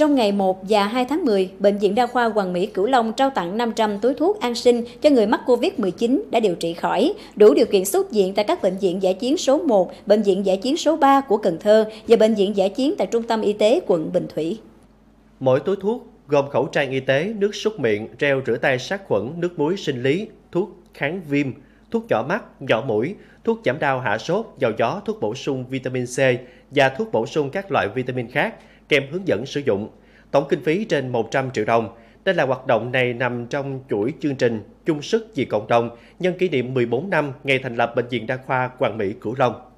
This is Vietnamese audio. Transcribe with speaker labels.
Speaker 1: Trong ngày 1 và 2 tháng 10, Bệnh viện Đa khoa Hoàng Mỹ Cửu Long trao tặng 500 túi thuốc an sinh cho người mắc COVID-19 đã điều trị khỏi, đủ điều kiện xuất viện tại các bệnh viện giải chiến số 1, bệnh viện giải chiến số 3 của Cần Thơ và bệnh viện giải chiến tại Trung tâm Y tế quận Bình Thủy.
Speaker 2: Mỗi túi thuốc gồm khẩu trang y tế, nước súc miệng, treo rửa tay sát khuẩn, nước muối sinh lý, thuốc kháng viêm, thuốc nhỏ mắt, nhỏ mũi, thuốc giảm đau hạ sốt, dầu gió, thuốc bổ sung vitamin C và thuốc bổ sung các loại vitamin khác kèm hướng dẫn sử dụng. Tổng kinh phí trên 100 triệu đồng. Đây là hoạt động này nằm trong chuỗi chương trình chung sức vì cộng đồng nhân kỷ niệm 14 năm ngày thành lập Bệnh viện Đa khoa Quảng Mỹ Cửu Long.